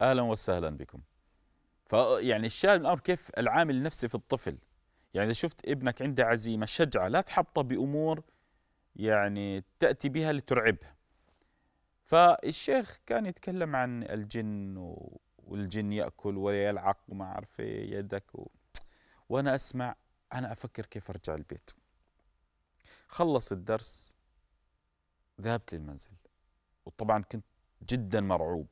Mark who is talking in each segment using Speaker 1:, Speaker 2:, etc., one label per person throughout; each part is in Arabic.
Speaker 1: اهلا وسهلا بكم فيعني الشاهد من الامر كيف العامل النفسي في الطفل يعني اذا شفت ابنك عنده عزيمه شجعه لا تحبطه بامور يعني تاتي بها لترعبه فالشيخ كان يتكلم عن الجن و... والجن ياكل ويلعق وما اعرف إيه يدك و... وانا اسمع انا افكر كيف ارجع البيت خلص الدرس ذهبت للمنزل وطبعا كنت جدا مرعوب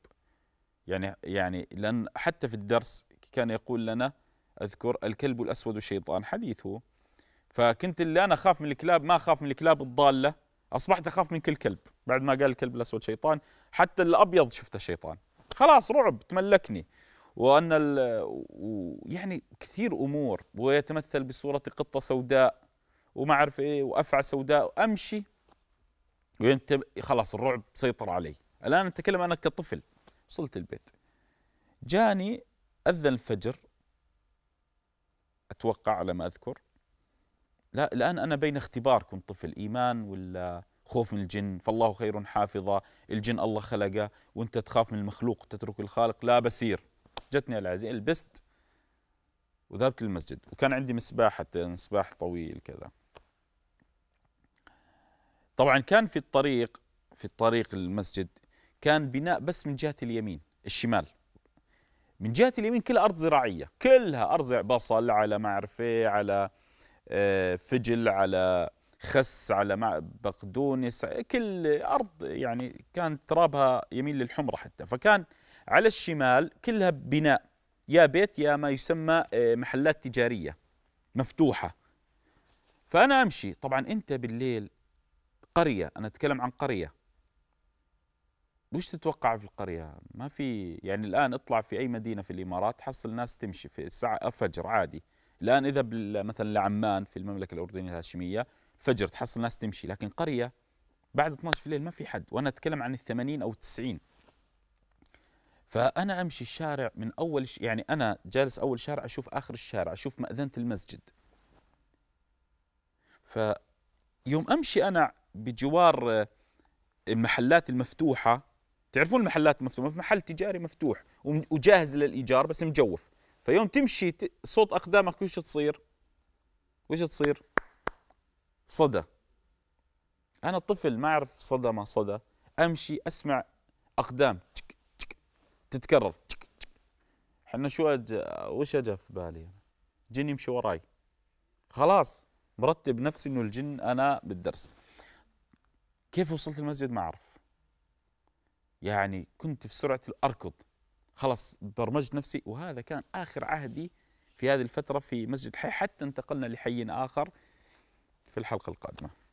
Speaker 1: يعني يعني لأن حتى في الدرس كان يقول لنا أذكر الكلب الأسود شيطان حديثه فكنت اللي أنا أخاف من الكلاب ما أخاف من الكلاب الضالة أصبحت أخاف من كل كلب بعد ما قال الكلب الأسود شيطان حتى الأبيض شفته شيطان خلاص رعب تملكني وأن يعني كثير أمور ويتمثل بصورة قطة سوداء وما أعرف إيه وأفعى سوداء أمشي وأنت خلاص الرعب سيطر علي الآن أتكلم أنا كطفل وصلت البيت جاني أذن الفجر أتوقع على ما أذكر لا الآن أنا بين اختبار كنت طفل إيمان ولا خوف من الجن فالله خير حافظا الجن الله خلقه وانت تخاف من المخلوق تترك الخالق لا بسير جتني العزيزة لبست وذهبت للمسجد وكان عندي مسباح حتى مسباح طويل كذا طبعا كان في الطريق في الطريق المسجد كان بناء بس من جهة اليمين الشمال من جهة اليمين كلها أرض زراعية كلها أرض بصل على معرفة إيه، على آه، فجل على خس على بقدونس كل أرض يعني كان ترابها يميل للحمرة حتى فكان على الشمال كلها بناء يا بيت يا ما يسمى آه، محلات تجارية مفتوحة فأنا أمشي طبعا أنت بالليل قرية أنا أتكلم عن قرية وش تتوقع في القرية ما في يعني الآن اطلع في أي مدينة في الإمارات تحصل ناس تمشي في الساعة الفجر عادي الآن إذا مثلا لعمان في المملكة الأردنية الهاشمية فجر تحصل ناس تمشي لكن قرية بعد 12 في الليل ما في حد وأنا أتكلم عن الثمانين أو التسعين فأنا أمشي الشارع من أول ش... يعني أنا جالس أول شارع أشوف آخر الشارع أشوف مأذنة المسجد فيوم أمشي أنا بجوار آه، المحلات المفتوحة تعرفون المحلات مفتوحه محل تجاري مفتوح وجاهز للايجار بس مجوف فيوم تمشي صوت اقدامك وش تصير وش تصير صدى انا طفل ما اعرف صدى ما صدى امشي اسمع اقدام تتكرر احنا شو أج... وش اجى في بالي جن يمشي وراي خلاص مرتب نفسي انه الجن انا بالدرس كيف وصلت المسجد ما اعرف يعني كنت في سرعة الأركض خلاص برمجت نفسي وهذا كان آخر عهدي في هذه الفترة في مسجد الحي حتى انتقلنا لحي آخر في الحلقة القادمة